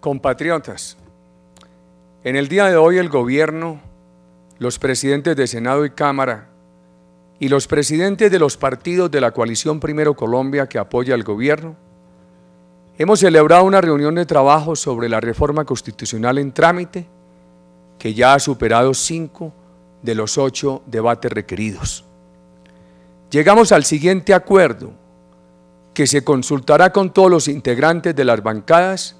Compatriotas, en el día de hoy el gobierno, los presidentes de Senado y Cámara y los presidentes de los partidos de la coalición Primero Colombia que apoya al gobierno, hemos celebrado una reunión de trabajo sobre la reforma constitucional en trámite que ya ha superado cinco de los ocho debates requeridos. Llegamos al siguiente acuerdo que se consultará con todos los integrantes de las bancadas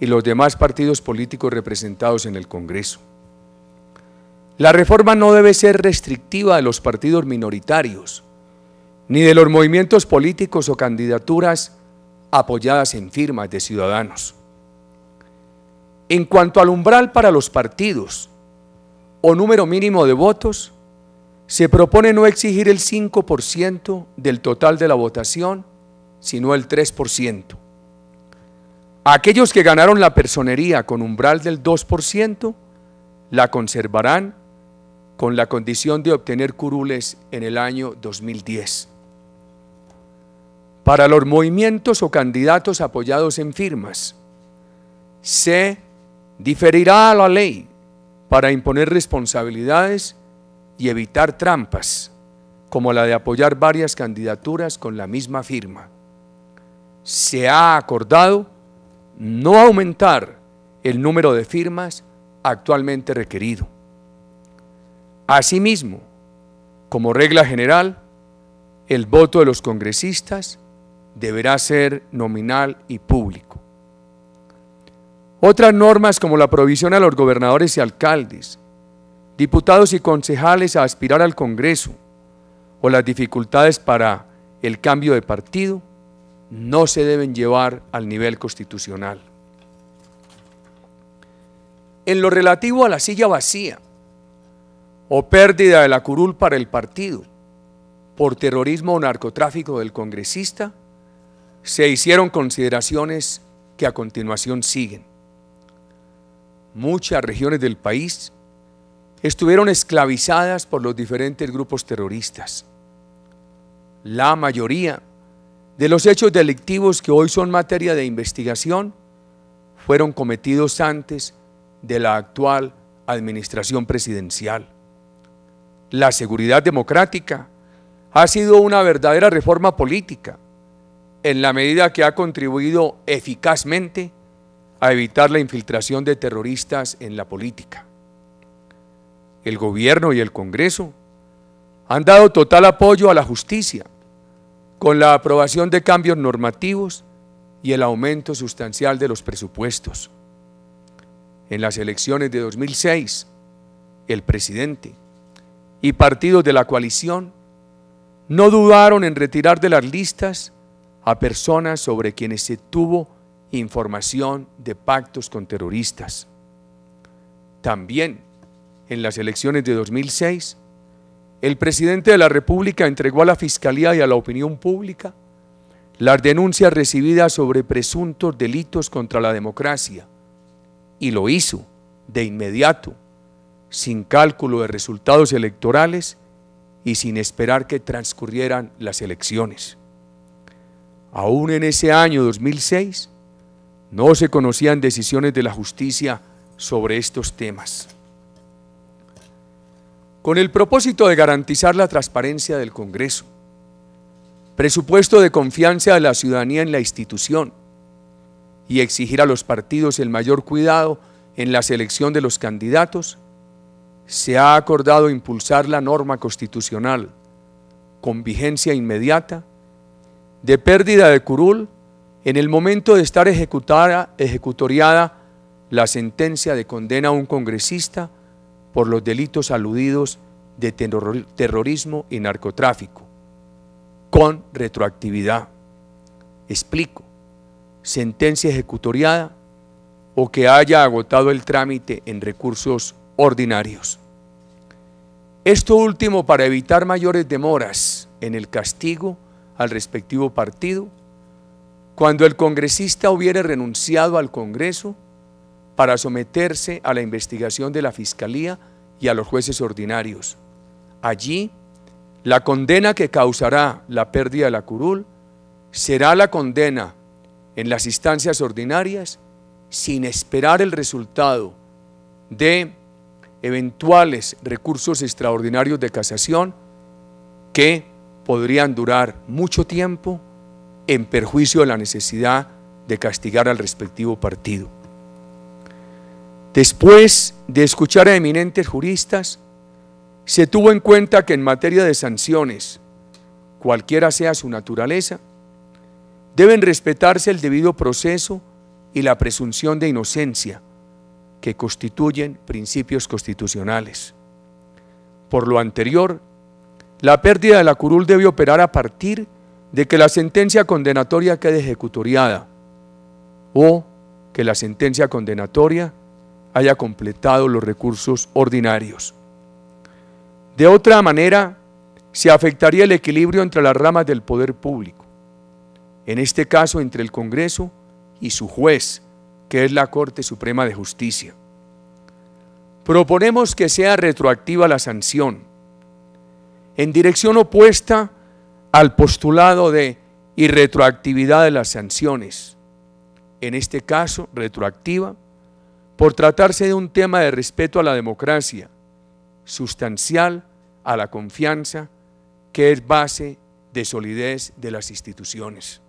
y los demás partidos políticos representados en el Congreso. La reforma no debe ser restrictiva de los partidos minoritarios, ni de los movimientos políticos o candidaturas apoyadas en firmas de ciudadanos. En cuanto al umbral para los partidos o número mínimo de votos, se propone no exigir el 5% del total de la votación, sino el 3%. Aquellos que ganaron la personería con umbral del 2% la conservarán con la condición de obtener curules en el año 2010. Para los movimientos o candidatos apoyados en firmas, se diferirá a la ley para imponer responsabilidades y evitar trampas, como la de apoyar varias candidaturas con la misma firma. Se ha acordado no aumentar el número de firmas actualmente requerido. Asimismo, como regla general, el voto de los congresistas deberá ser nominal y público. Otras normas como la provisión a los gobernadores y alcaldes, diputados y concejales a aspirar al Congreso o las dificultades para el cambio de partido no se deben llevar al nivel constitucional. En lo relativo a la silla vacía o pérdida de la curul para el partido por terrorismo o narcotráfico del congresista, se hicieron consideraciones que a continuación siguen. Muchas regiones del país estuvieron esclavizadas por los diferentes grupos terroristas. La mayoría de los hechos delictivos que hoy son materia de investigación fueron cometidos antes de la actual administración presidencial. La seguridad democrática ha sido una verdadera reforma política en la medida que ha contribuido eficazmente a evitar la infiltración de terroristas en la política. El gobierno y el Congreso han dado total apoyo a la justicia con la aprobación de cambios normativos y el aumento sustancial de los presupuestos. En las elecciones de 2006, el presidente y partidos de la coalición no dudaron en retirar de las listas a personas sobre quienes se tuvo información de pactos con terroristas. También en las elecciones de 2006, el presidente de la República entregó a la Fiscalía y a la opinión pública las denuncias recibidas sobre presuntos delitos contra la democracia y lo hizo de inmediato, sin cálculo de resultados electorales y sin esperar que transcurrieran las elecciones. Aún en ese año 2006 no se conocían decisiones de la justicia sobre estos temas con el propósito de garantizar la transparencia del Congreso, presupuesto de confianza de la ciudadanía en la institución y exigir a los partidos el mayor cuidado en la selección de los candidatos, se ha acordado impulsar la norma constitucional con vigencia inmediata de pérdida de curul en el momento de estar ejecutada, ejecutoriada la sentencia de condena a un congresista por los delitos aludidos de terrorismo y narcotráfico, con retroactividad. Explico, sentencia ejecutoriada o que haya agotado el trámite en recursos ordinarios. Esto último para evitar mayores demoras en el castigo al respectivo partido, cuando el congresista hubiere renunciado al Congreso para someterse a la investigación de la Fiscalía y a los jueces ordinarios. Allí, la condena que causará la pérdida de la curul será la condena en las instancias ordinarias sin esperar el resultado de eventuales recursos extraordinarios de casación que podrían durar mucho tiempo en perjuicio de la necesidad de castigar al respectivo partido. Después de escuchar a eminentes juristas, se tuvo en cuenta que en materia de sanciones, cualquiera sea su naturaleza, deben respetarse el debido proceso y la presunción de inocencia que constituyen principios constitucionales. Por lo anterior, la pérdida de la curul debe operar a partir de que la sentencia condenatoria quede ejecutoriada o que la sentencia condenatoria haya completado los recursos ordinarios. De otra manera, se afectaría el equilibrio entre las ramas del poder público, en este caso entre el Congreso y su juez, que es la Corte Suprema de Justicia. Proponemos que sea retroactiva la sanción, en dirección opuesta al postulado de irretroactividad de las sanciones, en este caso retroactiva por tratarse de un tema de respeto a la democracia, sustancial a la confianza, que es base de solidez de las instituciones.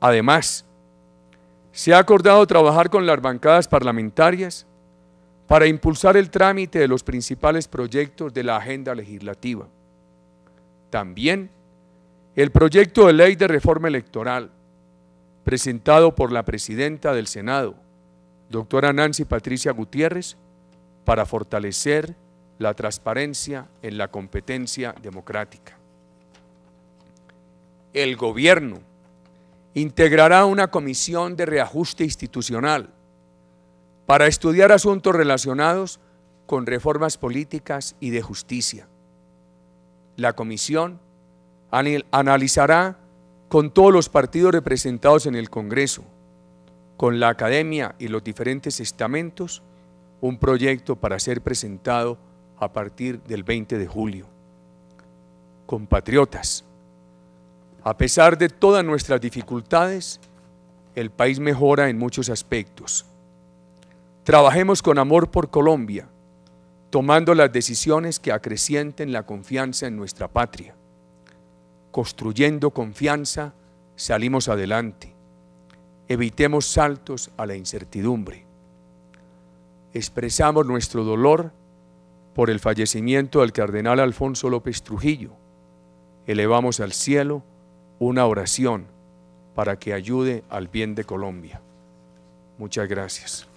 Además, se ha acordado trabajar con las bancadas parlamentarias para impulsar el trámite de los principales proyectos de la agenda legislativa. También el proyecto de ley de reforma electoral presentado por la presidenta del Senado, doctora Nancy Patricia Gutiérrez, para fortalecer la transparencia en la competencia democrática. El gobierno integrará una comisión de reajuste institucional para estudiar asuntos relacionados con reformas políticas y de justicia. La comisión analizará con todos los partidos representados en el Congreso con la academia y los diferentes estamentos un proyecto para ser presentado a partir del 20 de julio. Compatriotas, a pesar de todas nuestras dificultades, el país mejora en muchos aspectos. Trabajemos con amor por Colombia, tomando las decisiones que acrecienten la confianza en nuestra patria. Construyendo confianza, salimos adelante evitemos saltos a la incertidumbre. Expresamos nuestro dolor por el fallecimiento del cardenal Alfonso López Trujillo. Elevamos al cielo una oración para que ayude al bien de Colombia. Muchas gracias.